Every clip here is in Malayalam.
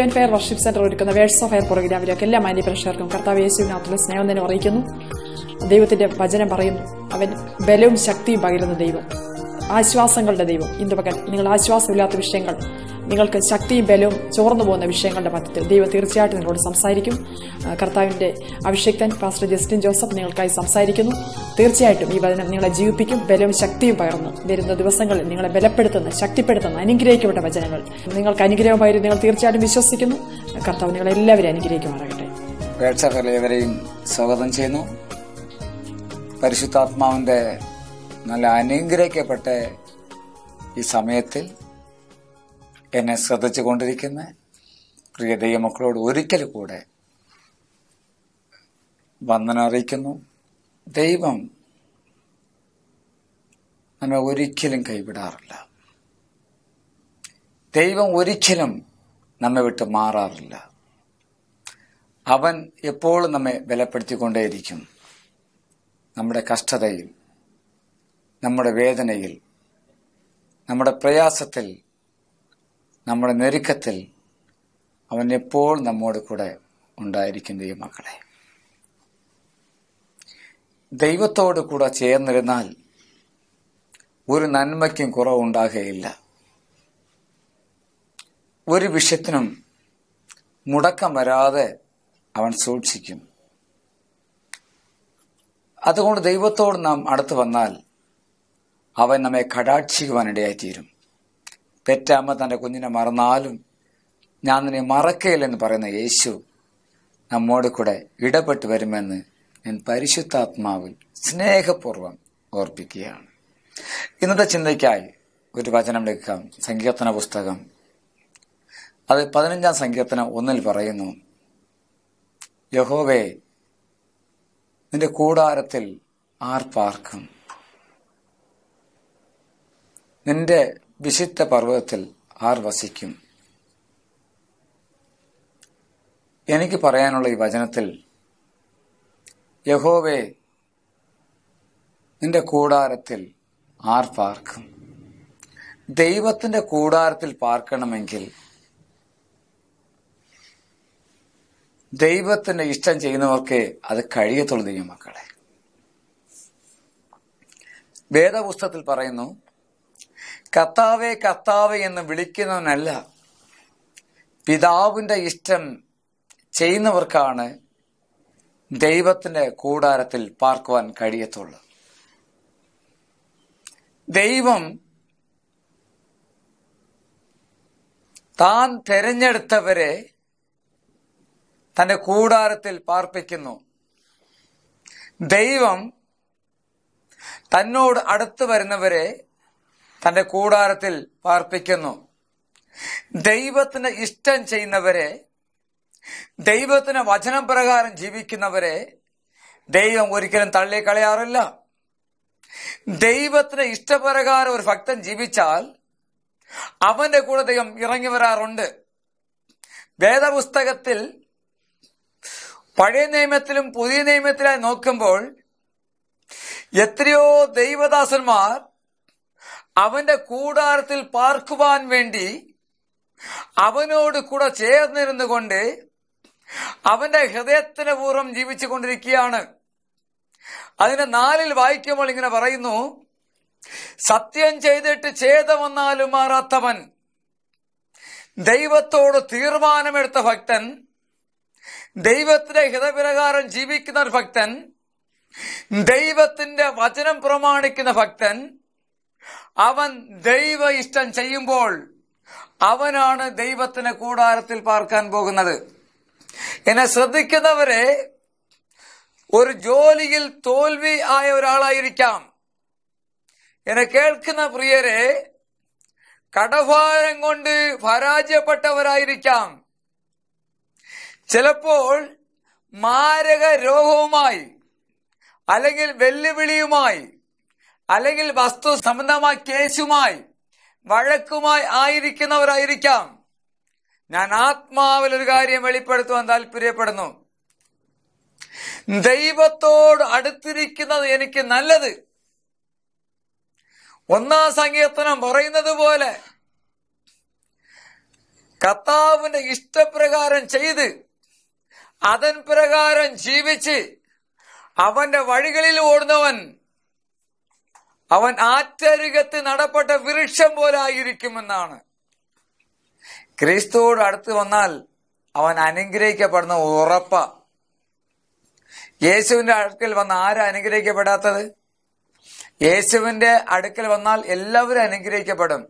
മുഴുവൻ ഫെയർ വർഷിപ്പ് സെന്റർ ഒരുക്കുന്ന വേഴ്സ് ഓഫ് ഫെയർ പ്രോഗ്രാമിലേക്ക് എല്ലാ മാന്യ പ്രേക്ഷകർക്കും കർത്താവ് യേശുവിനകത്തുള്ള സ്നേഹം തന്നെ അറിയിക്കുന്നു ദൈവത്തിന്റെ വചനം പറയുന്നു അവൻ ബലവും ശക്തിയും പകരുന്ന ദൈവം ആശ്വാസങ്ങളുടെ ദൈവം ഇന്ന് പകൽ നിങ്ങൾ ആശ്വാസമില്ലാത്ത വിഷയങ്ങൾ നിങ്ങൾക്ക് ശക്തിയും ബലവും ചോർന്നു പോകുന്ന വിഷയങ്ങളുടെ മധ്യത്തിൽ ദൈവം തീർച്ചയായിട്ടും നിങ്ങളോട് സംസാരിക്കും കർത്താവിൻ്റെ അഭിഷേക്തൻ പാസ്റ്റർ ജസ്റ്റിൻ ജോസഫ് നിങ്ങൾക്കായി സംസാരിക്കുന്നു തീർച്ചയായിട്ടും ഈ വചനം നിങ്ങളെ ജീവിപ്പിക്കും ബലവും ശക്തിയും പകർന്നു വരുന്ന ദിവസങ്ങളിൽ നിങ്ങളെ ബലപ്പെടുത്തുന്ന ശക്തിപ്പെടുത്തുന്ന അനുഗ്രഹിക്കപ്പെട്ട വചനങ്ങൾ നിങ്ങൾക്ക് അനുഗ്രഹമായി നിങ്ങൾ തീർച്ചയായിട്ടും വിശ്വസിക്കുന്നു കർത്താവ് നിങ്ങളെല്ലാവരും അനുഗ്രഹിക്കുമാറാകട്ടെ പ്രേക്ഷകരെല്ലാവരെയും സ്വാഗതം ചെയ്യുന്നു പരിശുദ്ധാത്മാവിന്റെ നല്ല അനുഗ്രഹിക്കപ്പെട്ട ഈ സമയത്തിൽ എന്നെ ശ്രദ്ധിച്ചു കൊണ്ടിരിക്കുന്ന പ്രിയ ദൈവമക്കളോട് ഒരിക്കൽ കൂടെ വന്ദന അറിയിക്കുന്നു ദൈവം നമ്മെ ഒരിക്കലും കൈവിടാറില്ല ദൈവം ഒരിക്കലും നമ്മെ വിട്ട് മാറാറില്ല അവൻ എപ്പോഴും നമ്മെ ബലപ്പെടുത്തിക്കൊണ്ടേയിരിക്കും നമ്മുടെ കഷ്ടതയിൽ നമ്മുടെ വേദനയിൽ നമ്മുടെ പ്രയാസത്തിൽ നമ്മുടെ ഞെരുക്കത്തിൽ അവൻ എപ്പോൾ നമ്മോട് കൂടെ ഉണ്ടായിരിക്കും ദൈവമക്കളെ ദൈവത്തോട് കൂടെ ചേർന്നിരുന്നാൽ ഒരു നന്മയ്ക്കും കുറവുണ്ടാകുകയില്ല ഒരു വിഷയത്തിനും മുടക്കം വരാതെ അവൻ സൂക്ഷിക്കും അതുകൊണ്ട് ദൈവത്തോട് നാം അടുത്തു വന്നാൽ അവൻ നമ്മെ കടാക്ഷിക്കുവാനിടയായിത്തീരും പെറ്റമ്മ തൻ്റെ കുഞ്ഞിനെ മറന്നാലും ഞാൻ നിന്നെ മറക്കയില്ലെന്ന് പറയുന്ന യേശു നമ്മോട് കൂടെ ഇടപെട്ട് വരുമെന്ന് ഞാൻ പരിശുദ്ധാത്മാവിൽ സ്നേഹപൂർവ്വം ഓർപ്പിക്കുകയാണ് ഇന്നത്തെ ചിന്തയ്ക്കായി ഒരു വചനം എടുക്കാം സങ്കീർത്തന പുസ്തകം അത് പതിനഞ്ചാം സങ്കീർത്തനം ഒന്നിൽ പറയുന്നു യഹോവയെ നിന്റെ കൂടാരത്തിൽ ആർ പാർക്കും നിന്റെ വിശുദ്ധ പർവ്വതത്തിൽ ആർ വസിക്കും എനിക്ക് പറയാനുള്ള ഈ വചനത്തിൽ യഹോവേ നിന്റെ കൂടാരത്തിൽ ആർ പാർക്കും ദൈവത്തിന്റെ കൂടാരത്തിൽ പാർക്കണമെങ്കിൽ ദൈവത്തിന്റെ ഇഷ്ടം ചെയ്യുന്നവർക്ക് അത് കഴിയത്തുള്ളൂ ദൈവമക്കളെ വേദപുസ്തകത്തിൽ പറയുന്നു കത്താവെ കത്താവെ എന്ന് വിളിക്കുന്നവനല്ല പിതാവിൻ്റെ ഇഷ്ടം ചെയ്യുന്നവർക്കാണ് ദൈവത്തിൻ്റെ കൂടാരത്തിൽ പാർക്കുവാൻ കഴിയത്തുള്ളൂ ദൈവം താൻ തെരഞ്ഞെടുത്തവരെ തൻ്റെ കൂടാരത്തിൽ പാർപ്പിക്കുന്നു ദൈവം തന്നോട് അടുത്തു വരുന്നവരെ തന്റെ കൂടാരത്തിൽ പാർപ്പിക്കുന്നു ദൈവത്തിന് ഇഷ്ടം ചെയ്യുന്നവരെ ദൈവത്തിന് വചനം പ്രകാരം ജീവിക്കുന്നവരെ ദൈവം ഒരിക്കലും തള്ളിക്കളയാറില്ല ദൈവത്തിന് ഇഷ്ടപ്രകാരം ഒരു ഭക്തൻ ജീവിച്ചാൽ അവന്റെ കൂടെ ദൈവം ഇറങ്ങി വരാറുണ്ട് വേദപുസ്തകത്തിൽ പഴയ നിയമത്തിലും പുതിയ നിയമത്തിലായി നോക്കുമ്പോൾ എത്രയോ ദൈവദാസന്മാർ അവന്റെ കൂടാരത്തിൽ പാർക്കുവാൻ വേണ്ടി അവനോട് കൂടെ ചേർന്നിരുന്നു കൊണ്ട് അവന്റെ ഹൃദയത്തിന് പൂർവ്വം ജീവിച്ചു കൊണ്ടിരിക്കുകയാണ് അതിനെ നാലിൽ വായിക്കുമ്പോൾ ഇങ്ങനെ പറയുന്നു സത്യം ചെയ്തിട്ട് ചേത വന്നാലും മാറാത്തവൻ ദൈവത്തോട് തീർമാനമെടുത്ത ഭക്തൻ ദൈവത്തിന്റെ ഹിതപ്രകാരം ജീവിക്കുന്ന ഒരു ഭക്തൻ ദൈവത്തിന്റെ വചനം പ്രമാണിക്കുന്ന ഭക്തൻ അവൻ ദൈവ ഇഷ്ടം ചെയ്യുമ്പോൾ അവനാണ് ദൈവത്തിന് കൂടാരത്തിൽ പാർക്കാൻ പോകുന്നത് എന്നെ ശ്രദ്ധിക്കുന്നവരെ ഒരു ജോലിയിൽ തോൽവി ആയ ഒരാളായിരിക്കാം എന്നെ കേൾക്കുന്ന പ്രിയരെ കടഭാരം കൊണ്ട് പരാജയപ്പെട്ടവരായിരിക്കാം ചിലപ്പോൾ മാരക രോഗവുമായി അല്ലെങ്കിൽ വെല്ലുവിളിയുമായി അല്ലെങ്കിൽ വസ്തു സംബന്ധമായ കേസുമായി വഴക്കുമായി ആയിരിക്കുന്നവരായിരിക്കാം ഞാൻ ആത്മാവിൽ ഒരു കാര്യം വെളിപ്പെടുത്തുവാൻ താല്പര്യപ്പെടുന്നു ദൈവത്തോട് അടുത്തിരിക്കുന്നത് എനിക്ക് നല്ലത് ഒന്നാം സങ്കീർത്തനം പറയുന്നത് പോലെ കർത്താവിന്റെ ഇഷ്ടപ്രകാരം ചെയ്ത് അതൻ പ്രകാരം ജീവിച്ച് അവന്റെ വഴികളിൽ ഓടുന്നവൻ അവൻ ആറ്റരികത്ത് നടപ്പെട്ട വൃക്ഷം പോലായിരിക്കുമെന്നാണ് ക്രിസ്തുവോട് അടുത്ത് വന്നാൽ അവൻ അനുഗ്രഹിക്കപ്പെടുന്ന ഉറപ്പ യേശുവിന്റെ അടുക്കൽ വന്ന ആരും അനുഗ്രഹിക്കപ്പെടാത്തത് യേശുവിന്റെ അടുക്കൽ വന്നാൽ എല്ലാവരും അനുഗ്രഹിക്കപ്പെടും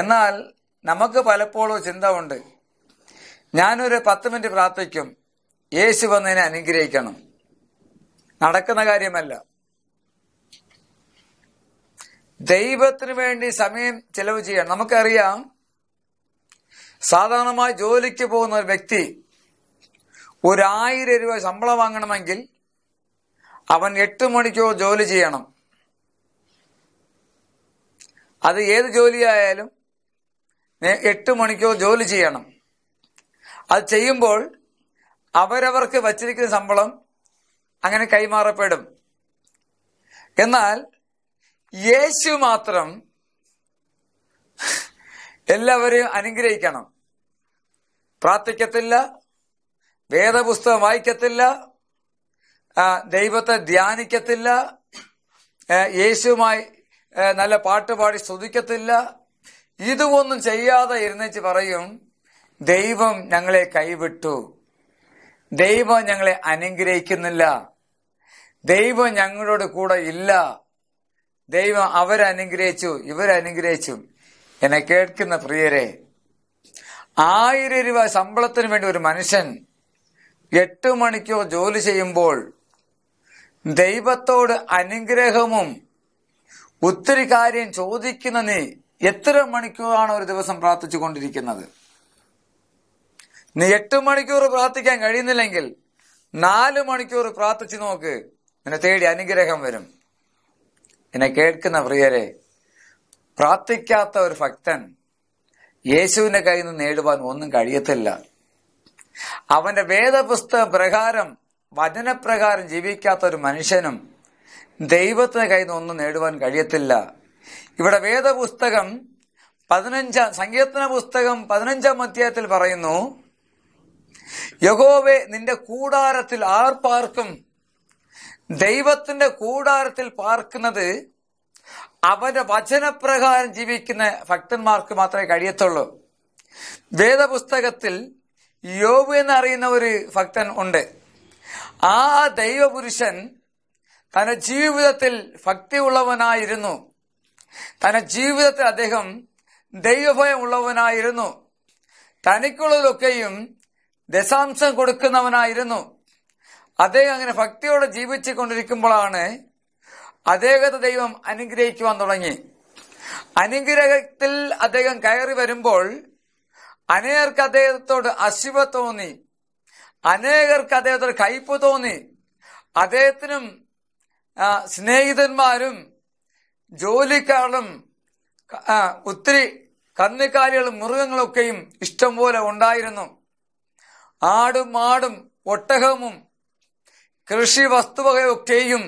എന്നാൽ നമുക്ക് പലപ്പോഴും ചിന്ത ഉണ്ട് ഞാനൊരു പത്ത് മിനിറ്റ് പ്രാർത്ഥിക്കും യേശു വന്നതിനെ അനുഗ്രഹിക്കണം നടക്കുന്ന കാര്യമല്ല ദൈവത്തിന് വേണ്ടി സമയം ചെലവ് ചെയ്യണം നമുക്കറിയാം സാധാരണമായി ജോലിക്ക് പോകുന്ന ഒരു വ്യക്തി ഒരായിരം രൂപ ശമ്പളം വാങ്ങണമെങ്കിൽ അവൻ എട്ട് മണിക്കൂർ ജോലി ചെയ്യണം അത് ഏത് ജോലിയായാലും എട്ട് മണിക്കൂർ ജോലി ചെയ്യണം അത് ചെയ്യുമ്പോൾ അവരവർക്ക് വച്ചിരിക്കുന്ന ശമ്പളം അങ്ങനെ കൈമാറപ്പെടും എന്നാൽ യേശു മാത്രം എല്ലാവരെയും അനുഗ്രഹിക്കണം പ്രാർത്ഥിക്കത്തില്ല വേദപുസ്തകം വായിക്കത്തില്ല ദൈവത്തെ ധ്യാനിക്കത്തില്ല യേശുമായി നല്ല പാട്ടുപാടി സ്തുതിക്കത്തില്ല ഇതുമൊന്നും ചെയ്യാതെ ഇരുന്നേച്ച് പറയും ദൈവം ഞങ്ങളെ കൈവിട്ടു ദൈവം ഞങ്ങളെ അനുഗ്രഹിക്കുന്നില്ല ദൈവം ഞങ്ങളോട് കൂടെ ഇല്ല ദൈവം അവരനുഗ്രഹിച്ചു ഇവരനുഗ്രഹിച്ചു എന്നെ കേൾക്കുന്ന പ്രിയരെ ആയിരം രൂപ ശമ്പളത്തിന് വേണ്ടി ഒരു മനുഷ്യൻ എട്ട് മണിക്കൂർ ജോലി ചെയ്യുമ്പോൾ ദൈവത്തോട് അനുഗ്രഹവും ഒത്തിരി കാര്യം ചോദിക്കുന്ന നീ എത്ര മണിക്കൂറാണ് ഒരു ദിവസം പ്രാർത്ഥിച്ചു കൊണ്ടിരിക്കുന്നത് നീ എട്ട് മണിക്കൂർ പ്രാർത്ഥിക്കാൻ കഴിയുന്നില്ലെങ്കിൽ നാല് മണിക്കൂർ പ്രാർത്ഥിച്ചു നോക്ക് നിന്നെ തേടി അനുഗ്രഹം വരും എന്നെ കേൾക്കുന്ന പ്രിയരെ പ്രാർത്ഥിക്കാത്ത ഒരു ഭക്തൻ യേശുവിന്റെ കയ്യിൽ നിന്ന് നേടുവാൻ ഒന്നും കഴിയത്തില്ല അവന്റെ വേദപുസ്തക പ്രകാരം വചനപ്രകാരം ജീവിക്കാത്ത ഒരു മനുഷ്യനും ദൈവത്തിന്റെ കയ്യിൽ നിന്ന് ഒന്നും നേടുവാൻ കഴിയത്തില്ല ഇവിടെ വേദപുസ്തകം പതിനഞ്ചാം സങ്കീർത്തന പുസ്തകം പതിനഞ്ചാം അധ്യായത്തിൽ പറയുന്നു യഹോവെ നിന്റെ കൂടാരത്തിൽ ആർപ്പാർക്കും ദൈവത്തിന്റെ കൂടാരത്തിൽ പാർക്കുന്നത് അവന്റെ വചനപ്രകാരം ജീവിക്കുന്ന ഭക്തന്മാർക്ക് മാത്രമേ കഴിയത്തുള്ളൂ വേദപുസ്തകത്തിൽ യോബ് എന്നറിയുന്ന ഒരു ഭക്തൻ ഉണ്ട് ആ ദൈവപുരുഷൻ തന്റെ ജീവിതത്തിൽ ഭക്തിയുള്ളവനായിരുന്നു തന്റെ ജീവിതത്തിൽ അദ്ദേഹം ദൈവഭയം ഉള്ളവനായിരുന്നു തനിക്കുള്ളതൊക്കെയും ദശാംശം കൊടുക്കുന്നവനായിരുന്നു അദ്ദേഹം അങ്ങനെ ഭക്തിയോടെ ജീവിച്ചു കൊണ്ടിരിക്കുമ്പോഴാണ് അദ്ദേഹത്തെ ദൈവം അനുഗ്രഹിക്കുവാൻ തുടങ്ങി അനുഗ്രഹത്തിൽ അദ്ദേഹം കയറി വരുമ്പോൾ അനേകർക്ക് അദ്ദേഹത്തോട് അശിവ തോന്നി അനേകർക്ക് അദ്ദേഹത്തോട് കയ്പ് തോന്നി അദ്ദേഹത്തിനും സ്നേഹിതന്മാരും ജോലിക്കാരും ഒത്തിരി കന്നുകാലികളും മൃഗങ്ങളൊക്കെയും ഇഷ്ടംപോലെ ഉണ്ടായിരുന്നു ആടും മാടും ഒട്ടകവും കൃഷി വസ്തുവകയൊക്കെയും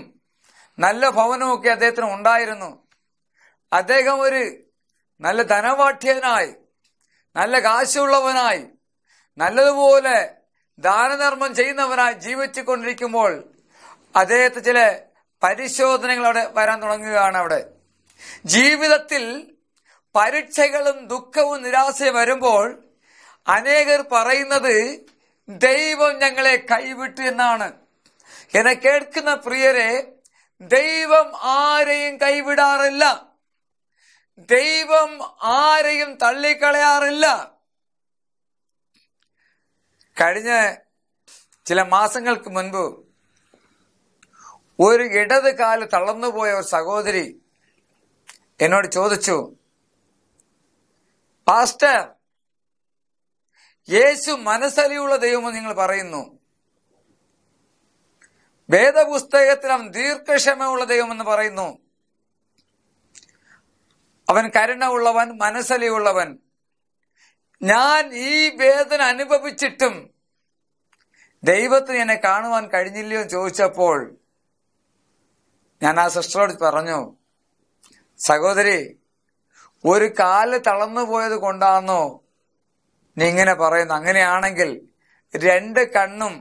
നല്ല ഭവനമൊക്കെ അദ്ദേഹത്തിന് ഉണ്ടായിരുന്നു അദ്ദേഹം ഒരു നല്ല ധനവാഠ്യനായി നല്ല കാശുള്ളവനായി നല്ലതുപോലെ ദാനധർമ്മം ചെയ്യുന്നവനായി ജീവിച്ചു കൊണ്ടിരിക്കുമ്പോൾ അദ്ദേഹത്തെ ചില പരിശോധനകൾ അവിടെ വരാൻ തുടങ്ങുകയാണ് അവിടെ ജീവിതത്തിൽ പരീക്ഷകളും ദുഃഖവും നിരാശയും വരുമ്പോൾ അനേകർ പറയുന്നത് ദൈവം ഞങ്ങളെ കൈവിട്ടു എന്നാണ് എന്നെ കേൾക്കുന്ന പ്രിയരെ ദൈവം ആരെയും കൈവിടാറില്ല ദൈവം ആരെയും തള്ളിക്കളയാറില്ല കഴിഞ്ഞ ചില മാസങ്ങൾക്ക് മുൻപ് ഒരു ഇടത് കാല് തളർന്നുപോയ ഒരു സഹോദരി എന്നോട് ചോദിച്ചു പാസ്റ്റർ യേശു മനസ്സലിയുള്ള ദൈവമെന്ന് നിങ്ങൾ പറയുന്നു വേദപുസ്തകത്തിലും ദീർഘക്ഷമയുള്ള ദൈവമെന്ന് പറയുന്നു അവൻ കരുണ ഉള്ളവൻ മനസ്സലിയുള്ളവൻ ഞാൻ ഈ വേദന അനുഭവിച്ചിട്ടും ദൈവത്തിന് എന്നെ കാണുവാൻ കഴിഞ്ഞില്ലയോ ചോദിച്ചപ്പോൾ ഞാൻ ആ സിസ്റ്ററോട് പറഞ്ഞു സഹോദരി ഒരു കാല് തളർന്നു പോയത് കൊണ്ടാണോ നീ ഇങ്ങനെ പറയുന്നു അങ്ങനെയാണെങ്കിൽ രണ്ട് കണ്ണും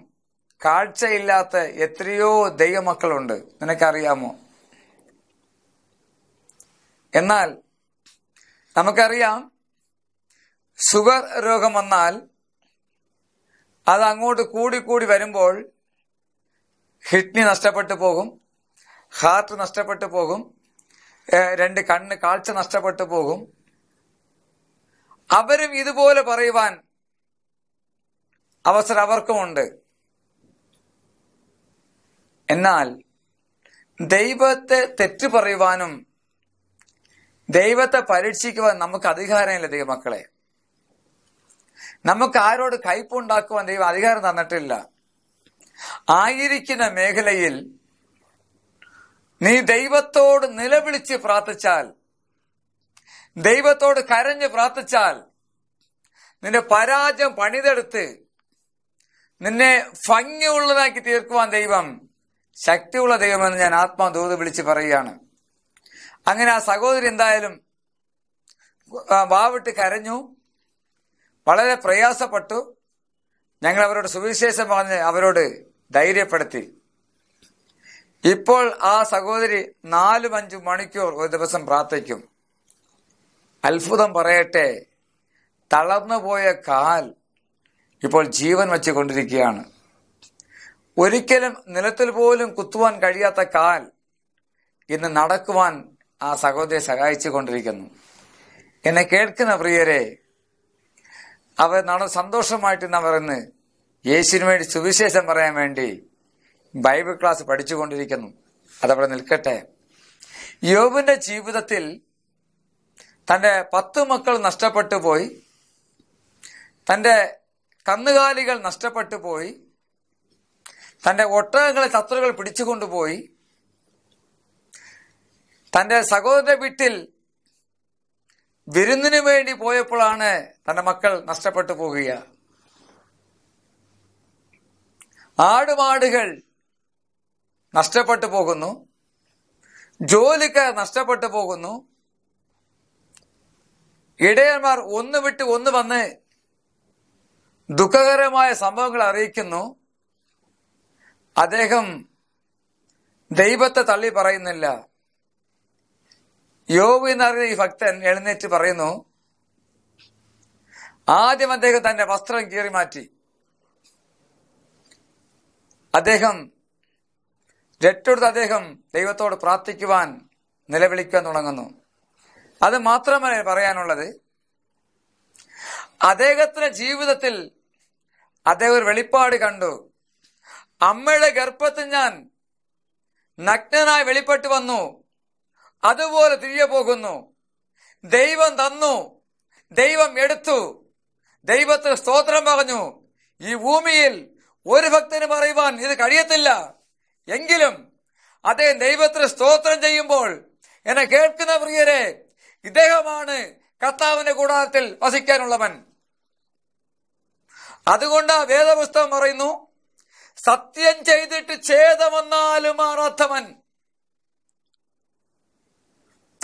കാഴ്ചയില്ലാത്ത എത്രയോ ദൈവമക്കളുണ്ട് നിനക്കറിയാമോ എന്നാൽ നമുക്കറിയാം ഷുഗർ രോഗം വന്നാൽ അത് അങ്ങോട്ട് കൂടി കൂടി വരുമ്പോൾ കിഡ്നി നഷ്ടപ്പെട്ടു പോകും ഹാർട്ട് നഷ്ടപ്പെട്ടു പോകും രണ്ട് കണ്ണ് കാഴ്ച നഷ്ടപ്പെട്ടു പോകും അവരും ഇതുപോലെ പറയുവാൻ അവസരം അവർക്കുമുണ്ട് എന്നാൽ ദൈവത്തെ തെറ്റു പറയുവാനും ദൈവത്തെ പരീക്ഷിക്കുവാൻ നമുക്ക് അധികാരമില്ല ദൈവമക്കളെ നമുക്ക് ആരോട് കയ്പുണ്ടാക്കുവാൻ ദൈവം അധികാരം തന്നിട്ടില്ല ആയിരിക്കുന്ന മേഖലയിൽ നീ ദൈവത്തോട് നിലവിളിച്ച് പ്രാർത്ഥിച്ചാൽ ദൈവത്തോട് കരഞ്ഞ് പ്രാർത്ഥിച്ചാൽ നിന്റെ പരാജയം പണിതെടുത്ത് നിന്നെ ഭംഗിയുള്ളതാക്കി തീർക്കുവാൻ ദൈവം ശക്തിയുള്ള ദൈവമെന്ന് ഞാൻ ആത്മാദൂത് വിളിച്ച് പറയുകയാണ് അങ്ങനെ ആ സഹോദരി എന്തായാലും വാവിട്ട് കരഞ്ഞു വളരെ പ്രയാസപ്പെട്ടു ഞങ്ങൾ അവരോട് സുവിശേഷം പറഞ്ഞ് അവരോട് ധൈര്യപ്പെടുത്തി ഇപ്പോൾ ആ സഹോദരി നാലും അഞ്ചു മണിക്കൂർ ഒരു ദിവസം പ്രാർത്ഥിക്കും അത്ഭുതം പറയട്ടെ തളർന്നുപോയ കാൽ ഇപ്പോൾ ജീവൻ വച്ചുകൊണ്ടിരിക്കുകയാണ് ഒരിക്കലും നിലത്തിൽ പോലും കുത്തുവാൻ കഴിയാത്ത കാൽ ഇന്ന് നടക്കുവാൻ ആ സഹോദരെ സഹായിച്ചു കൊണ്ടിരിക്കുന്നു എന്നെ കേൾക്കുന്ന പ്രിയരെ അവർ നട സന്തോഷമായിട്ട് അവർ പറയുന്നത് യേശുവിന് വേണ്ടി സുവിശേഷം പറയാൻ വേണ്ടി ബൈബിൾ ക്ലാസ് പഠിച്ചുകൊണ്ടിരിക്കുന്നു അതവിടെ നിൽക്കട്ടെ യോബിന്റെ ജീവിതത്തിൽ തന്റെ പത്ത് മക്കൾ നഷ്ടപ്പെട്ടു പോയി തന്റെ കന്നുകാലികൾ നഷ്ടപ്പെട്ടു പോയി തന്റെ ഒട്ടകങ്ങളെ ശത്രുക്കൾ പിടിച്ചുകൊണ്ടുപോയി തന്റെ സഹോദര വീട്ടിൽ വിരുന്നിനു വേണ്ടി പോയപ്പോഴാണ് തന്റെ മക്കൾ നഷ്ടപ്പെട്ടു പോകുക ആടുമാടുകൾ നഷ്ടപ്പെട്ടു പോകുന്നു ജോലിക്കാർ നഷ്ടപ്പെട്ടു പോകുന്നു ഇടയന്മാർ ഒന്ന് വിട്ട് ഒന്ന് വന്ന് ദുഃഖകരമായ സംഭവങ്ങൾ അറിയിക്കുന്നു അദ്ദേഹം ദൈവത്തെ തള്ളി പറയുന്നില്ല യോബ് എന്നറിയുന്ന ഈ ഭക്തൻ എഴുന്നേറ്റ് പറയുന്നു ആദ്യം അദ്ദേഹം തന്റെ വസ്ത്രം കീറി മാറ്റി അദ്ദേഹം രട്ടെടുത്ത് അദ്ദേഹം ദൈവത്തോട് പ്രാർത്ഥിക്കുവാൻ നിലവിളിക്കാൻ തുടങ്ങുന്നു അത് മാത്രമല്ല പറയാനുള്ളത് അദ്ദേഹത്തിന്റെ ജീവിതത്തിൽ അദ്ദേഹം ഒരു വെളിപ്പാട് കണ്ടു അമ്മയുടെ ഗർഭത്തിൽ ഞാൻ നഗ്നനായി വെളിപ്പെട്ടു വന്നു അതുപോലെ തിരികെ പോകുന്നു ദൈവം തന്നു ദൈവം എടുത്തു ദൈവത്തിൽ സ്തോത്രം പറഞ്ഞു ഈ ഭൂമിയിൽ ഒരു ഭക്തന് പറയുവാൻ ഇത് കഴിയത്തില്ല എങ്കിലും അദ്ദേഹം ദൈവത്തിന് സ്തോത്രം ചെയ്യുമ്പോൾ എന്നെ കേൾക്കുന്ന പ്രിയരെ ഇദ്ദേഹമാണ് കർത്താവിന്റെ കൂടാരത്തിൽ വസിക്കാനുള്ളവൻ അതുകൊണ്ട് ആ വേദപുസ്തകം പറയുന്നു സത്യം ചെയ്തിട്ട് ഛേദമെന്നാലും മാറാത്തവൻ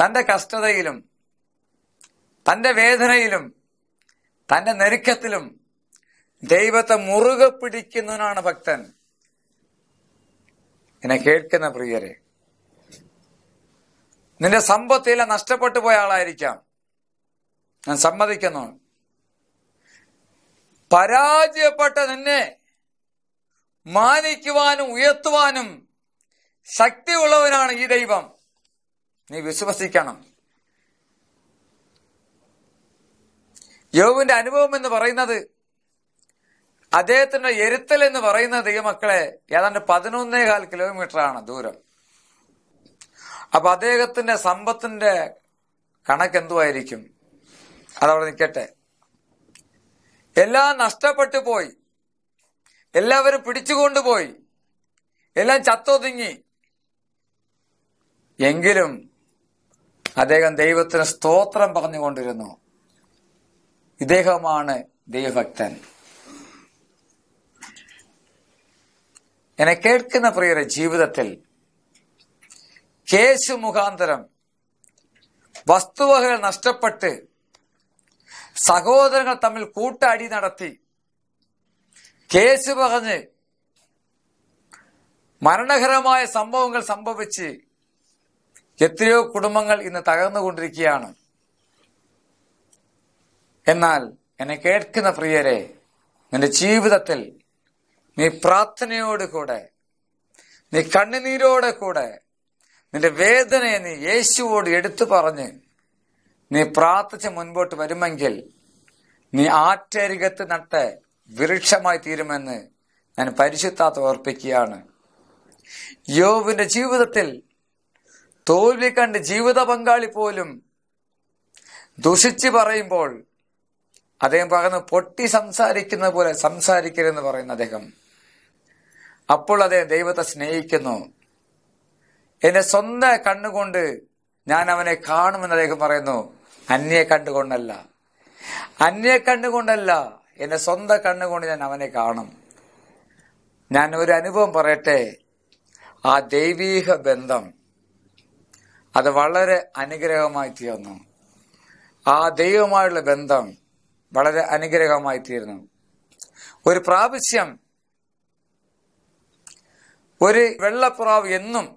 തന്റെ കഷ്ടതയിലും തന്റെ വേദനയിലും തന്റെ നെരുക്കത്തിലും ദൈവത്തെ മുറുകെ പിടിക്കുന്നവനാണ് ഭക്തൻ എന്നെ കേൾക്കുന്ന പ്രിയരെ നിന്റെ സമ്പത്തിലെ നഷ്ടപ്പെട്ടു പോയ ആളായിരിക്കാം ഞാൻ സമ്മതിക്കുന്നു പരാജയപ്പെട്ട നിന്നെ മാനിക്കുവാനും ഉയർത്തുവാനും ശക്തിയുള്ളവനാണ് ഈ ദൈവം നീ വിശ്വസിക്കണം യോവിന്റെ അനുഭവം എന്ന് പറയുന്നത് അദ്ദേഹത്തിന്റെ എരുത്തൽ എന്ന് പറയുന്നത് ദൈവമക്കളെ ഏതാണ്ട് പതിനൊന്നേകാൽ കിലോമീറ്റർ ആണ് ദൂരം അപ്പൊ അദ്ദേഹത്തിന്റെ സമ്പത്തിന്റെ കണക്ക് എന്തുമായിരിക്കും അതവിടെ നിൽക്കട്ടെ എല്ലാം നഷ്ടപ്പെട്ടു പോയി എല്ലാവരും പിടിച്ചുകൊണ്ടുപോയി എല്ലാം ചത്തൊതുങ്ങി എങ്കിലും അദ്ദേഹം ദൈവത്തിന് സ്തോത്രം പറഞ്ഞുകൊണ്ടിരുന്നു ഇദ്ദേഹമാണ് ദൈവഭക്തൻ എന്നെ കേൾക്കുന്ന പ്രിയരെ ജീവിതത്തിൽ കേശു മുഖാന്തരം വസ്തുവകകൾ നഷ്ടപ്പെട്ട് സഹോദരങ്ങൾ തമ്മിൽ കൂട്ടടി നടത്തി കേസ് പറഞ്ഞ് മരണകരമായ സംഭവങ്ങൾ സംഭവിച്ച് എത്രയോ കുടുംബങ്ങൾ ഇന്ന് തകർന്നുകൊണ്ടിരിക്കുകയാണ് എന്നാൽ എന്നെ കേൾക്കുന്ന പ്രിയരെ നിന്റെ ജീവിതത്തിൽ നീ പ്രാർത്ഥനയോട് കൂടെ നീ കണ്ണുനീരോടെ കൂടെ നിന്റെ വേദനയെ നീ യേശുവോട് എടുത്തു പറഞ്ഞ് നീ പ്രാർത്ഥിച്ച് മുൻപോട്ട് വരുമെങ്കിൽ നീ ആറ്റരികത്ത് നട്ട് വൃക്ഷമായി തീരുമെന്ന് ഞാൻ പരിശുദ്ധാത്ത ഓർപ്പിക്കുകയാണ് യോവിന്റെ ജീവിതത്തിൽ തോൽവി കണ്ട് ജീവിത പങ്കാളി പോലും ദുഷിച്ച് പറയുമ്പോൾ അദ്ദേഹം പറയുന്നു പൊട്ടി സംസാരിക്കുന്ന പോലെ സംസാരിക്കരുതെന്ന് പറയുന്ന അദ്ദേഹം അപ്പോൾ അദ്ദേഹം ദൈവത്തെ സ്നേഹിക്കുന്നു എന്റെ സ്വന്തം കണ്ണുകൊണ്ട് ഞാൻ അവനെ കാണുമെന്ന് അദ്ദേഹം പറയുന്നു അന്യെ കണ്ടുകൊണ്ടല്ല അന്യെ കണ്ടുകൊണ്ടല്ല എന്റെ സ്വന്തം കണ്ണുകൊണ്ട് ഞാൻ അവനെ കാണും ഞാൻ ഒരു അനുഭവം പറയട്ടെ ആ ദൈവീക ബന്ധം അത് വളരെ അനുഗ്രഹമായി തീർന്നു ആ ദൈവമായുള്ള ബന്ധം വളരെ അനുഗ്രഹമായി തീർന്നു ഒരു പ്രാവശ്യം ഒരു വെള്ളപ്പുറാവ് എന്നും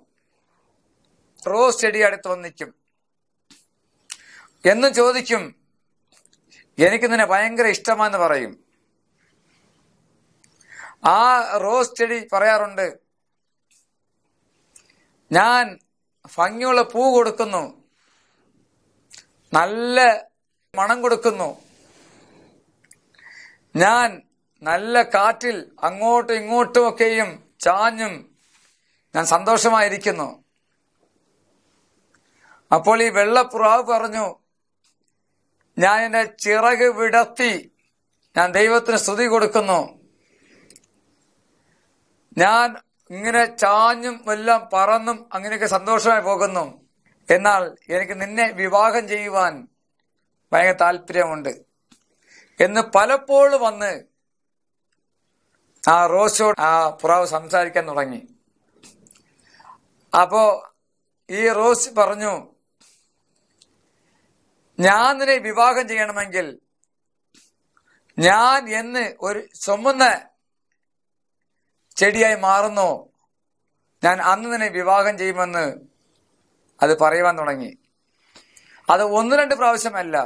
റോസ് ചെടിയടുത്ത് വന്നിക്കും എന്നും ചോദിക്കും എനിക്ക് നിന്നെ ഭയങ്കര ഇഷ്ടമാന്ന് പറയും ആ റോസ് ചെടി പറയാറുണ്ട് ഞാൻ ഭംഗിയുള്ള പൂ കൊടുക്കുന്നു നല്ല മണം കൊടുക്കുന്നു ഞാൻ നല്ല കാറ്റിൽ അങ്ങോട്ടും ഇങ്ങോട്ടുമൊക്കെയും ചാഞ്ഞും ഞാൻ സന്തോഷമായിരിക്കുന്നു അപ്പോൾ ഈ വെള്ളപ്പുറാവ് പറഞ്ഞു ഞാൻ എന്റെ ചിറക് വിടർത്തി ഞാൻ ദൈവത്തിന് സ്തുതി കൊടുക്കുന്നു ഞാൻ ഇങ്ങനെ ചാഞ്ഞും എല്ലാം പറന്നും അങ്ങനെയൊക്കെ സന്തോഷമായി പോകുന്നു എന്നാൽ എനിക്ക് നിന്നെ വിവാഹം ചെയ്യുവാൻ ഭയങ്കര താല്പര്യമുണ്ട് എന്ന് പലപ്പോഴും വന്ന് ആ റോസോട് ആ പുറാവ് സംസാരിക്കാൻ തുടങ്ങി അപ്പോ ഈ റോസ് പറഞ്ഞു ഞാൻ നിന്നെ വിവാഹം ചെയ്യണമെങ്കിൽ ഞാൻ എന്ന് ഒരു ചുമന്ന ചെടിയായി മാറുന്നു ഞാൻ അന്ന് നിന്നെ വിവാഹം ചെയ്യുമെന്ന് അത് പറയുവാൻ തുടങ്ങി അത് ഒന്ന് രണ്ട് പ്രാവശ്യമല്ല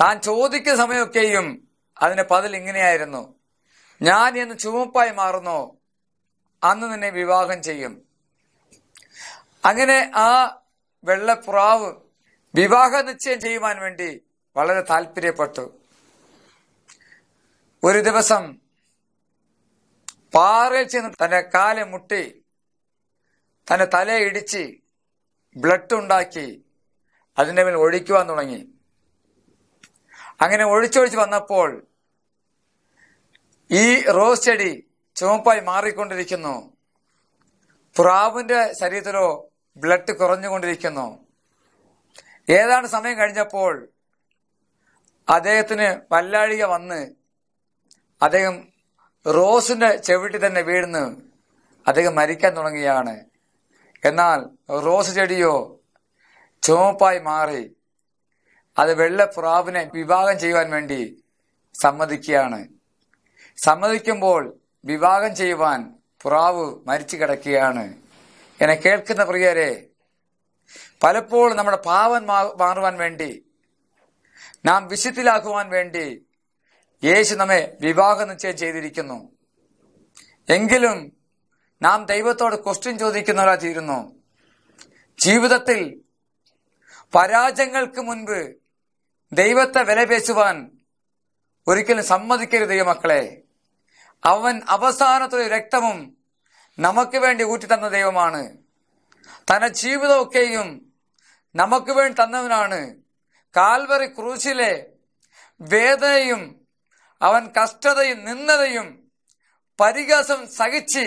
താൻ ചോദിക്കുന്ന സമയമൊക്കെയും അതിന്റെ പതിൽ ഇങ്ങനെയായിരുന്നു ഞാൻ എന്ന് ചുവപ്പായി മാറുന്നു അന്ന് നിന്നെ വിവാഹം ചെയ്യും അങ്ങനെ ആ വെള്ളപ്പുറാവ് വിവാഹ നിശ്ചയം ചെയ്യുവാൻ വേണ്ടി വളരെ താല്പര്യപ്പെട്ടു ഒരു ദിവസം പാറയിൽ ചെന്ന് തന്റെ കാലെ മുട്ടി തന്റെ തലയിടിച്ച് ബ്ലഡ് ഉണ്ടാക്കി അതിന്റെ മേൽ ഒഴിക്കുവാൻ തുടങ്ങി അങ്ങനെ ഒഴിച്ചൊഴിച്ച് വന്നപ്പോൾ ഈ റോസ് ചെടി ചുവപ്പായി മാറിക്കൊണ്ടിരിക്കുന്നു പ്രാവിന്റെ ശരീരത്തിലോ ബ്ലഡ് കുറഞ്ഞുകൊണ്ടിരിക്കുന്നു ഏതാണ് സമയം കഴിഞ്ഞപ്പോൾ അദ്ദേഹത്തിന് വല്ലാഴിക വന്ന് അദ്ദേഹം റോസിന്റെ ചെവിട്ടി തന്നെ വീഴുന്നു അദ്ദേഹം മരിക്കാൻ തുടങ്ങിയാണ് എന്നാൽ റോസ് ചെടിയോ ചുവപ്പായി മാറി അത് വെള്ളപ്രാവിനെ വിവാഹം ചെയ്യുവാൻ വേണ്ടി സമ്മതിക്കുകയാണ് സമ്മതിക്കുമ്പോൾ വിവാഹം ചെയ്യുവാൻ പ്രാവ് മരിച്ചു കിടക്കുകയാണ് എന്നെ കേൾക്കുന്ന പ്രിയരെ പലപ്പോഴും നമ്മുടെ പാവം മാറുവാൻ വേണ്ടി നാം വിശുദ്ധിലാക്കുവാൻ വേണ്ടി യേശു നമ്മെ വിവാഹ നിശ്ചയം ചെയ്തിരിക്കുന്നു എങ്കിലും നാം ദൈവത്തോട് ക്വസ്റ്റ്യൻ ചോദിക്കുന്നവരാ തീരുന്നു ജീവിതത്തിൽ പരാജയങ്ങൾക്ക് മുൻപ് ദൈവത്തെ പേശുവാൻ ഒരിക്കലും സമ്മതിക്കരുത് ദൈവമക്കളെ അവൻ അവസാനത്തെ രക്തവും നമുക്ക് വേണ്ടി ഊറ്റിത്തന്ന ദൈവമാണ് തന്റെ ജീവിതമൊക്കെയും നമുക്ക് വേണ്ടി തന്നവനാണ് കാൽവറി ക്രൂശിലെ വേദനയും അവൻ കഷ്ടതയും നിന്നതയും പരിഹാസം സഹിച്ച്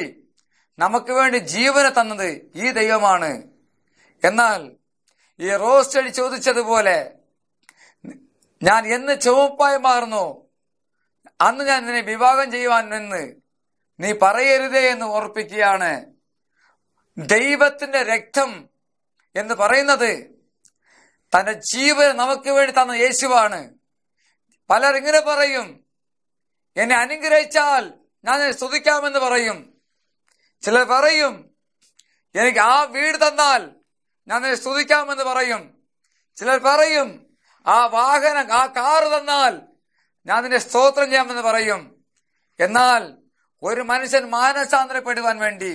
നമുക്ക് വേണ്ടി ജീവനെ തന്നത് ഈ ദൈവമാണ് എന്നാൽ ഈ റോസ് ചെടി ചോദിച്ചതുപോലെ ഞാൻ എന്ന് ചുവപ്പായി മാറുന്നു അന്ന് ഞാൻ നിന്നെ വിവാഹം ചെയ്യുവാൻ നിന്ന് നീ പറയരുതേ എന്ന് ഓർപ്പിക്കുകയാണ് ദൈവത്തിന്റെ രക്തം എന്ന് പറയുന്നത് തന്റെ ജീവൻ നമുക്ക് വേണ്ടി തന്ന യേശുവാണ് പലർ ഇങ്ങനെ പറയും എന്നെ അനുഗ്രഹിച്ചാൽ ഞാൻ സ്തുതിക്കാമെന്ന് പറയും ചിലർ പറയും എനിക്ക് ആ വീട് തന്നാൽ ഞാൻ സ്തുതിക്കാമെന്ന് പറയും ചിലർ പറയും ആ വാഹനം ആ കാറ് തന്നാൽ ഞാൻ നിന്നെ സ്തോത്രം ചെയ്യാമെന്ന് പറയും എന്നാൽ ഒരു മനുഷ്യൻ മാനസാന്തരപ്പെടുവാൻ വേണ്ടി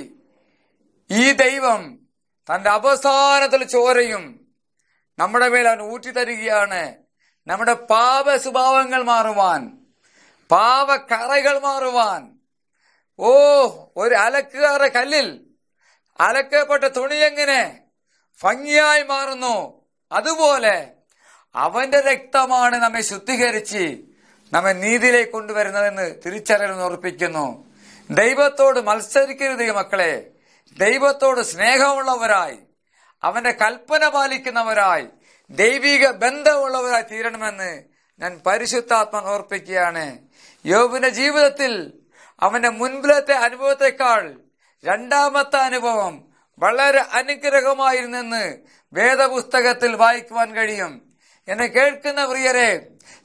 ഈ ദൈവം തന്റെ അവസാനത്തിൽ ചോരയും നമ്മുടെ മേൽ അവൻ ഊറ്റി തരികയാണ് നമ്മുടെ പാപ സ്വഭാവങ്ങൾ മാറുവാൻ പാപ കറകൾ മാറുവാൻ ഓ ഒരു അലക്കുകാര കല്ലിൽ അലക്കപ്പെട്ട തുണി എങ്ങനെ ഭംഗിയായി മാറുന്നു അതുപോലെ അവന്റെ രക്തമാണ് നമ്മെ ശുദ്ധീകരിച്ച് നമ്മെ നീതിയിലേക്ക് കൊണ്ടുവരുന്നതെന്ന് തിരിച്ചറിയുന്നു ഉറപ്പിക്കുന്നു ദൈവത്തോട് മത്സരിക്കരുത് മക്കളെ ദൈവത്തോട് സ്നേഹമുള്ളവരായി അവന്റെ കൽപ്പന പാലിക്കുന്നവരായി ദൈവിക ബന്ധമുള്ളവരായി തീരണമെന്ന് ഞാൻ പരിശുദ്ധാത്മ ഓർപ്പിക്കുകയാണ് യോബിന്റെ ജീവിതത്തിൽ അവന്റെ മുൻപിലത്തെ അനുഭവത്തെക്കാൾ രണ്ടാമത്തെ അനുഭവം വളരെ അനുഗ്രഹമായിരുന്നെന്ന് വേദപുസ്തകത്തിൽ വായിക്കുവാൻ കഴിയും എന്നെ കേൾക്കുന്ന പ്രിയരെ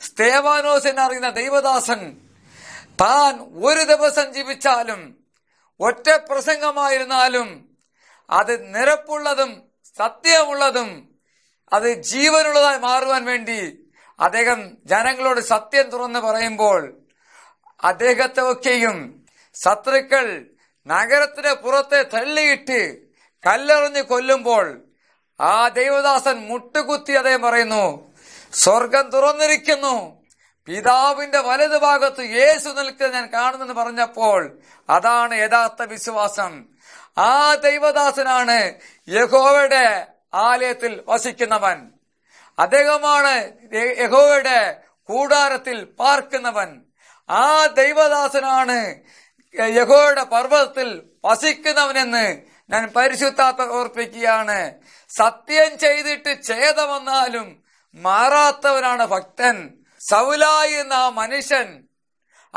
സ്തേവാനോസിനെ അറിയുന്ന ദൈവദാസൻ താൻ ഒരു ദിവസം ജീവിച്ചാലും ഒറ്റ പ്രസംഗമായിരുന്നാലും അത് നിരപ്പുള്ളതും സത്യമുള്ളതും അത് ജീവനുള്ളതായി മാറുവാൻ വേണ്ടി അദ്ദേഹം ജനങ്ങളോട് സത്യം തുറന്ന് പറയുമ്പോൾ അദ്ദേഹത്തെ ഒക്കെയും ശത്രുക്കൾ നഗരത്തിന് പുറത്തെ തള്ളിയിട്ട് കല്ലെറിഞ്ഞ് കൊല്ലുമ്പോൾ ആ ദൈവദാസൻ മുട്ടുകുത്തി അദ്ദേഹം പറയുന്നു സ്വർഗം തുറന്നിരിക്കുന്നു പിതാവിന്റെ വലതുഭാഗത്ത് യേശു നിൽക്കുന്നത് ഞാൻ കാണുന്നെന്ന് പറഞ്ഞപ്പോൾ അതാണ് യഥാർത്ഥ വിശ്വാസം ആ ദൈവദാസനാണ് യഹോവയുടെ ആലയത്തിൽ വസിക്കുന്നവൻ അദ്ദേഹമാണ് യഹോവയുടെ കൂടാരത്തിൽ പാർക്കുന്നവൻ ആ ദൈവദാസനാണ് യഹോയുടെ പർവ്വതത്തിൽ വസിക്കുന്നവനെന്ന് ഞാൻ പരിശുദ്ധാത്മ ഓർപ്പിക്കുകയാണ് സത്യം ചെയ്തിട്ട് ചേത വന്നാലും മാറാത്തവനാണ് ഭക്തൻ സൗലായി എന്ന ആ മനുഷ്യൻ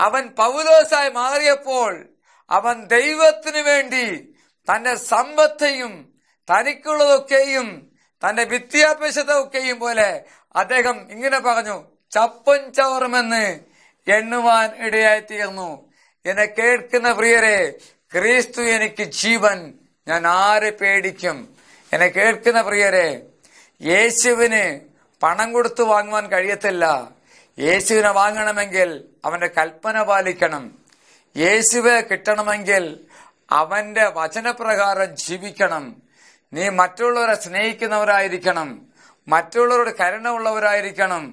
അവൻ പൗലോസായി മാറിയപ്പോൾ അവൻ ദൈവത്തിനു വേണ്ടി തന്റെ സമ്പത്തെയും തനിക്കുള്ളതൊക്കെയും തന്റെ ഒക്കെയും പോലെ അദ്ദേഹം ഇങ്ങനെ പറഞ്ഞു ചപ്പൻ ചവറുമെന്ന് എണ്ണുവാൻ ഇടയായി തീർന്നു എന്നെ കേൾക്കുന്ന പ്രിയരെ ക്രിസ്തു എനിക്ക് ജീവൻ ഞാൻ ആരെ പേടിക്കും എന്നെ കേൾക്കുന്ന പ്രിയരെ യേശുവിന് പണം കൊടുത്തു വാങ്ങുവാൻ കഴിയത്തില്ല യേശുവിനെ വാങ്ങണമെങ്കിൽ അവന്റെ കൽപ്പന പാലിക്കണം യേശുവെ കിട്ടണമെങ്കിൽ അവന്റെ വചനപ്രകാരം ജീവിക്കണം നീ മറ്റുള്ളവരെ സ്നേഹിക്കുന്നവരായിരിക്കണം മറ്റുള്ളവരുടെ കരുണ ഉള്ളവരായിരിക്കണം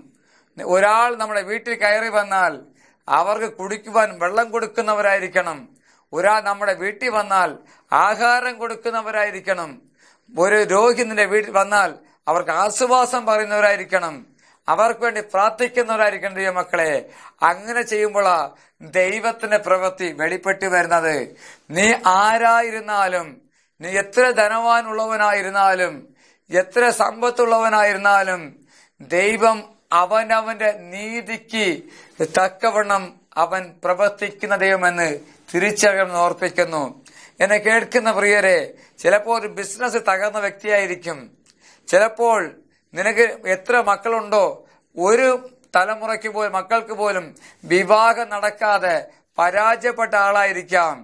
ഒരാൾ നമ്മുടെ വീട്ടിൽ കയറി വന്നാൽ അവർക്ക് കുടിക്കുവാൻ വെള്ളം കൊടുക്കുന്നവരായിരിക്കണം ഒരാൾ നമ്മുടെ വീട്ടിൽ വന്നാൽ ആഹാരം കൊടുക്കുന്നവരായിരിക്കണം ഒരു രോഗി നിന്റെ വീട്ടിൽ വന്നാൽ അവർക്ക് ആശ്വാസം പറയുന്നവരായിരിക്കണം അവർക്ക് വേണ്ടി ദൈവ മക്കളെ അങ്ങനെ ചെയ്യുമ്പോൾ ദൈവത്തിന്റെ പ്രവൃത്തി വെളിപ്പെട്ടു വരുന്നത് നീ ആരായിരുന്നാലും നീ എത്ര ധനവാനുള്ളവനായിരുന്നാലും എത്ര സമ്പത്തുള്ളവനായിരുന്നാലും ദൈവം അവനവന്റെ നീതിക്ക് തക്കവണ്ണം അവൻ പ്രവർത്തിക്കുന്ന ദൈവമെന്ന് തിരിച്ചറിയണം ഓർപ്പിക്കുന്നു എന്നെ കേൾക്കുന്ന പ്രിയരെ ചിലപ്പോൾ ഒരു ബിസിനസ് തകർന്ന വ്യക്തിയായിരിക്കും ചിലപ്പോൾ നിനക്ക് എത്ര മക്കളുണ്ടോ ഒരു തലമുറയ്ക്ക് പോലും മക്കൾക്ക് പോലും വിവാഹം നടക്കാതെ പരാജയപ്പെട്ട ആളായിരിക്കാം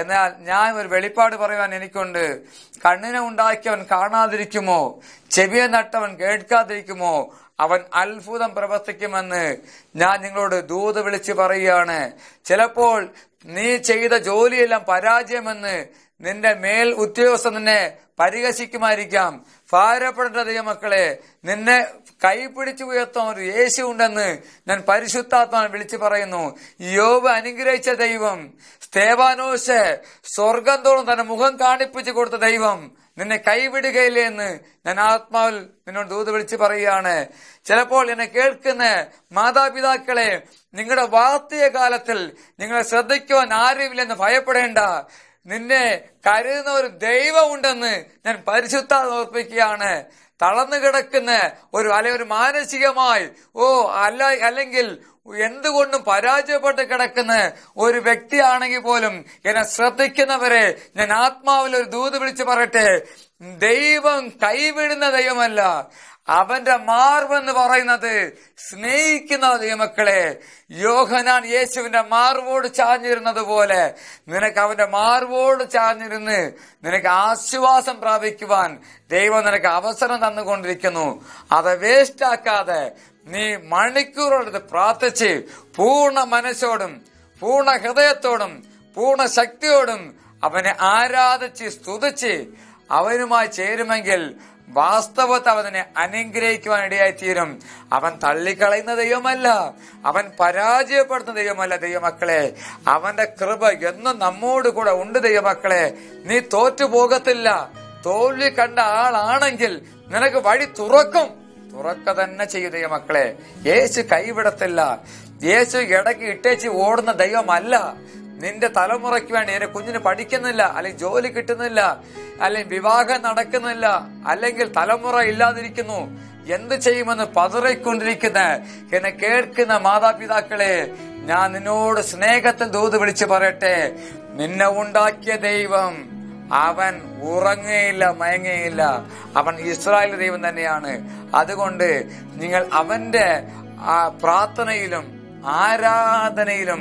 എന്നാൽ ഞാൻ ഒരു വെളിപ്പാട് പറയുവാൻ എനിക്കുണ്ട് കണ്ണിനെ ഉണ്ടാക്കിയവൻ കാണാതിരിക്കുമോ ചെവിയെ നട്ടവൻ കേൾക്കാതിരിക്കുമോ അവൻ അത്ഭുതം പ്രവർത്തിക്കുമെന്ന് ഞാൻ നിങ്ങളോട് ദൂത് വിളിച്ച് പറയുകയാണ് ചിലപ്പോൾ നീ ചെയ്ത ജോലിയെല്ലാം പരാജയമെന്ന് നിന്റെ മേൽ ഉദ്യോഗസ്ഥൻ നിന്നെ പരിഹസിക്കുമായിരിക്കാം ഭാരപ്പെടേണ്ട ദൈവമക്കളെ നിന്നെ കൈപിടിച്ച് ഉയർത്താൻ ഒരു യേശു ഉണ്ടെന്ന് ഞാൻ പരിശുദ്ധാത്മാൻ വിളിച്ചു പറയുന്നു യോബ് അനുഗ്രഹിച്ച ദൈവം സ്തേവാനോശ സ്വർഗം തോറും തന്റെ മുഖം കാണിപ്പിച്ചു കൊടുത്ത ദൈവം നിന്നെ കൈവിടുകയില്ലേ എന്ന് ഞാൻ ആത്മാവിൽ നിന്നോട് ദൂത് വിളിച്ച് പറയുകയാണ് ചിലപ്പോൾ എന്നെ കേൾക്കുന്ന മാതാപിതാക്കളെ നിങ്ങളുടെ വാർത്തയ കാലത്തിൽ നിങ്ങളെ ശ്രദ്ധിക്കുവാൻ ആരുമില്ലെന്ന് ഭയപ്പെടേണ്ട നിന്നെ കരുതുന്ന ഒരു ദൈവമുണ്ടെന്ന് ഞാൻ പരിശുദ്ധ ഓർപ്പിക്കുകയാണ് തളർന്നു കിടക്കുന്ന ഒരു അല്ലെ ഒരു മാനസികമായി ഓ അല്ല അല്ലെങ്കിൽ എന്തുകൊണ്ടും പരാജയപ്പെട്ട് കിടക്കുന്ന ഒരു വ്യക്തിയാണെങ്കിൽ പോലും എന്നെ ശ്രദ്ധിക്കുന്നവരെ ഞാൻ ആത്മാവിൽ ഒരു ദൂത് വിളിച്ചു പറയട്ടെ ദൈവം കൈവിടുന്ന ദൈവമല്ല അവന്റെ മാർവെന്ന് പറയുന്നത് സ്നേഹിക്കുന്ന ദൈവമക്കളെ യോഹനാൻ യേശുവിന്റെ മാർവോട് ചാഞ്ഞിരുന്നത് പോലെ നിനക്ക് അവന്റെ മാർവോട് ചാഞ്ഞിരുന്ന് നിനക്ക് ആശ്വാസം പ്രാപിക്കുവാൻ ദൈവം നിനക്ക് അവസരം തന്നുകൊണ്ടിരിക്കുന്നു അത് വേസ്റ്റാക്കാതെ നീ മണിക്കൂറെടുത്ത് പ്രാർത്ഥിച്ച് പൂർണ്ണ മനസ്സോടും പൂർണ്ണ ഹൃദയത്തോടും പൂർണ്ണ ശക്തിയോടും അവനെ ആരാധിച്ച് സ്തുതിച്ച് അവനുമായി ചേരുമെങ്കിൽ വാസ്തവത്തെ അവനെ അനുഗ്രഹിക്കുവാൻ തീരും അവൻ തള്ളിക്കളയുന്ന ദൈവമല്ല അവൻ പരാജയപ്പെടുത്തുന്ന ദൈവമല്ല ദൈവമക്കളെ അവന്റെ കൃപ എന്നും നമ്മോട് കൂടെ ഉണ്ട് ദൈവമക്കളെ നീ തോറ്റു പോകത്തില്ല തോൽവി കണ്ട ആളാണെങ്കിൽ നിനക്ക് വഴി തുറക്കും തുറക്ക തന്നെ ചെയ്യും ദൈവമക്കളെ യേശു കൈവിടത്തില്ല യേശു ഇടയ്ക്ക് ഇട്ടേച്ച് ഓടുന്ന ദൈവമല്ല നിന്റെ തലമുറയ്ക്ക് വേണ്ടി എന്റെ കുഞ്ഞിന് പഠിക്കുന്നില്ല അല്ലെങ്കിൽ ജോലി കിട്ടുന്നില്ല അല്ലെങ്കിൽ വിവാഹം നടക്കുന്നില്ല അല്ലെങ്കിൽ തലമുറ ഇല്ലാതിരിക്കുന്നു എന്ത് ചെയ്യുമെന്ന് പതറിക്കൊണ്ടിരിക്കുന്ന എന്നെ കേൾക്കുന്ന മാതാപിതാക്കളെ ഞാൻ നിന്നോട് സ്നേഹത്തിൽ ദൂത് വിളിച്ചു പറയട്ടെ നിന്നെ ഉണ്ടാക്കിയ ദൈവം അവൻ ഉറങ്ങുകയില്ല മയങ്ങുകയില്ല അവൻ ഇസ്രായേൽ ദൈവം തന്നെയാണ് അതുകൊണ്ട് നിങ്ങൾ അവന്റെ പ്രാർത്ഥനയിലും ആരാധനയിലും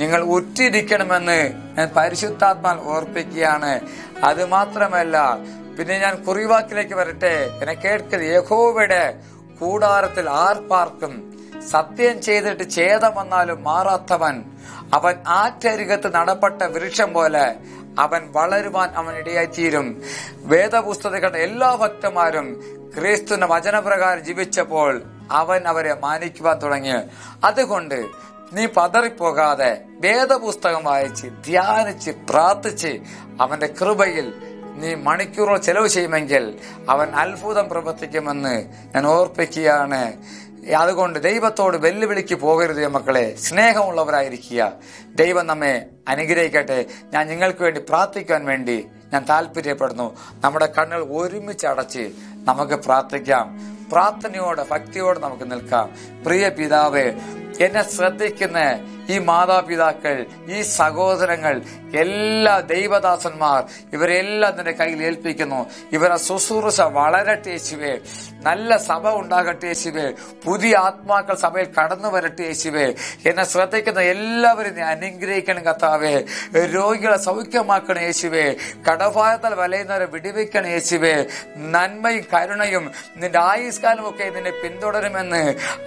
നിങ്ങൾ ഉറ്റിരിക്കണമെന്ന് ഞാൻ പരിശുദ്ധാത്മാൻ ഓർപ്പിക്കുകയാണ് അത് മാത്രമല്ല പിന്നെ ഞാൻ കുറിവാക്കിലേക്ക് വരട്ടെ എന്നെ കേൾക്കൽ യഹോവയുടെ കൂടാരത്തിൽ ആർപ്പാർക്കും സത്യം ചെയ്തിട്ട് ഛേദം വന്നാലും മാറാത്തവൻ അവൻ ആറ്റരികത്ത് നടപ്പെട്ട വൃക്ഷം പോലെ അവൻ വളരുവാൻ അവൻ ഇടയായിത്തീരും വേദപുസ്തകങ്ങളുടെ എല്ലാ ഭക്തന്മാരും ക്രിസ്തുവിന്റെ വചനപ്രകാരം ജീവിച്ചപ്പോൾ അവൻ അവരെ മാനിക്കുവാൻ തുടങ്ങി അതുകൊണ്ട് നീ പതറിപ്പോകാതെ വേദപുസ്തകം വായിച്ച് ധ്യാനിച്ച് പ്രാർത്ഥിച്ച് അവന്റെ കൃപയിൽ നീ മണിക്കൂറോ ചെലവ് ചെയ്യുമെങ്കിൽ അവൻ അത്ഭുതം പ്രവർത്തിക്കുമെന്ന് ഞാൻ ഓർപ്പിക്കുകയാണ് അതുകൊണ്ട് ദൈവത്തോട് വെല്ലുവിളിക്ക് പോകരുത് മക്കളെ സ്നേഹമുള്ളവരായിരിക്കുക ദൈവം നമ്മെ അനുഗ്രഹിക്കട്ടെ ഞാൻ നിങ്ങൾക്ക് വേണ്ടി പ്രാർത്ഥിക്കാൻ വേണ്ടി ഞാൻ താല്പര്യപ്പെടുന്നു നമ്മുടെ കണ്ണുകൾ ഒരുമിച്ച് അടച്ച് നമുക്ക് പ്രാർത്ഥിക്കാം പ്രാർത്ഥനയോടെ ഭക്തിയോടെ നമുക്ക് നിൽക്കാം പ്രിയ പിതാവേ എന്നെ ശ്രദ്ധിക്കുന്ന ഈ മാതാപിതാക്കൾ ഈ സഹോദരങ്ങൾ എല്ലാ ദൈവദാസന്മാർ ഇവരെല്ലാം നിന്റെ കയ്യിൽ ഏൽപ്പിക്കുന്നു ഇവരെ ശുശ്രൂഷ വളരട്ടെ യേശുവേ നല്ല സഭ ഉണ്ടാകട്ടെ യേശുവേ പുതിയ ആത്മാക്കൾ സഭയിൽ കടന്നു വരട്ടെ യേശുവേ എന്നെ ശ്രദ്ധിക്കുന്ന എല്ലാവരും നീ അനുഗ്രഹിക്കണം കത്താവേ രോഗികളെ സൗഖ്യമാക്കണം യേശുവേ കടഭാഗത്തിൽ വലയുന്നവരെ വിടിവെക്കണം യേശുവേ നന്മയും കരുണയും നിന്റെ ആയുഷ്കാലമൊക്കെ നിന്നെ പിന്തുടരുമെന്ന്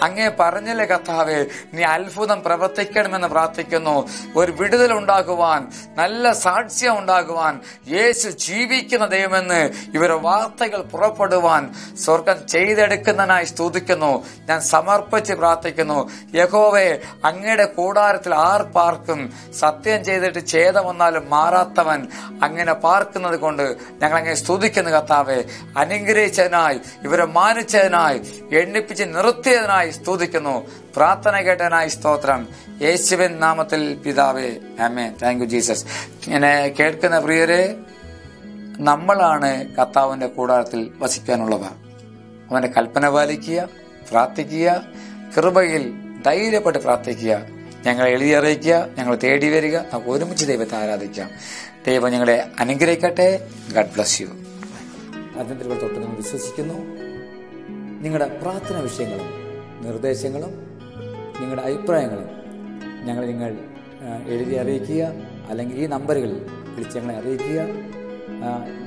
അങ്ങേ പറഞ്ഞില്ലേ കത്താവേ നീ അത്ഭുതം പ്രവർത്തിക്കണമെന്ന് പ്രാർത്ഥിക്കുന്നു ഒരു വിടുതൽ ഉണ്ടാകുവാൻ നല്ല സാക്ഷ്യം ഉണ്ടാകുവാൻ യേശു ജീവിക്കുന്ന ദൈവമെന്ന് ഇവരുടെ വാർത്തകൾ പുറപ്പെടുവാൻ സ്വർഗം ചെയ്തെടുക്കുന്നതിനായി സ്തുതിക്കുന്നു ഞാൻ സമർപ്പിച്ച് പ്രാർത്ഥിക്കുന്നു യഹോവെ അങ്ങയുടെ കൂടാരത്തിൽ ആർ പാർക്കും സത്യം ചെയ്തിട്ട് ഛേദം വന്നാലും മാറാത്തവൻ അങ്ങനെ പാർക്കുന്നത് കൊണ്ട് ഞങ്ങൾ അങ്ങനെ സ്തുതിക്കുന്നു കർത്താവെ അനുഗ്രഹിച്ചതിനായി ഇവരെ മാനിച്ചതിനായി എണ്ണിപ്പിച്ച് നിർത്തിയതിനായി സ്തുതിക്കുന്നു പ്രാർത്ഥന കേട്ടതിനായി സ്തോത്രം യേശുവൻ നാമത്തിൽ പിതാവേ അമ്മേ താങ്ക് യു ജീസസ് ഇങ്ങനെ കേൾക്കുന്ന പ്രിയരെ നമ്മളാണ് കർത്താവിന്റെ കൂടാരത്തിൽ വസിക്കാനുള്ളവ അവന്റെ കൽപ്പന പാലിക്കുക പ്രാർത്ഥിക്കുക കൃപയിൽ ധൈര്യപ്പെട്ട് പ്രാർത്ഥിക്കുക ഞങ്ങൾ എഴുതി അറിയിക്കുക ഞങ്ങൾ തേടി വരിക നമുക്ക് ഒരുമിച്ച് ദൈവത്തെ ആരാധിക്കാം ദൈവം ഞങ്ങളെ അനുഗ്രഹിക്കട്ടെ ഗഡ് ബ്ലസ് യു അതിൻ്റെ തൊട്ട് നിങ്ങൾ വിശ്വസിക്കുന്നു നിങ്ങളുടെ പ്രാർത്ഥന വിഷയങ്ങളും നിർദ്ദേശങ്ങളും നിങ്ങളുടെ അഭിപ്രായങ്ങളും ഞങ്ങൾ നിങ്ങൾ എഴുതി അറിയിക്കുക അല്ലെങ്കിൽ ഈ നമ്പറുകളിൽ വിളിച്ച് ഞങ്ങളെ അറിയിക്കുക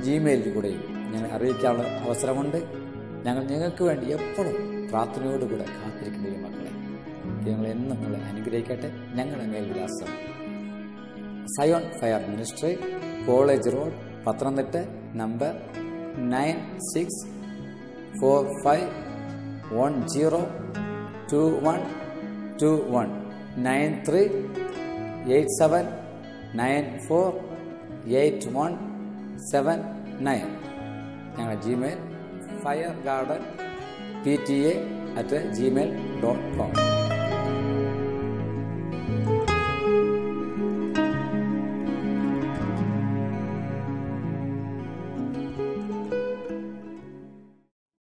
ജിമെയിലിൽ കൂടെ ഞങ്ങൾ അറിയിക്കാനുള്ള അവസരമുണ്ട് ഞങ്ങൾ നിങ്ങൾക്ക് വേണ്ടി എപ്പോഴും പ്രാർത്ഥനയോടുകൂടെ കാത്തിരിക്കുകയും മക്കളെ ഞങ്ങൾ എന്നും നിങ്ങളെ അനുഗ്രഹിക്കട്ടെ ഞങ്ങളുടെ മേൽവിലാസം Zion fire ministry college road Pathanamthitta number nine six four five one zero two one two one nine three eight seven nine and Gmail fire garden P T A at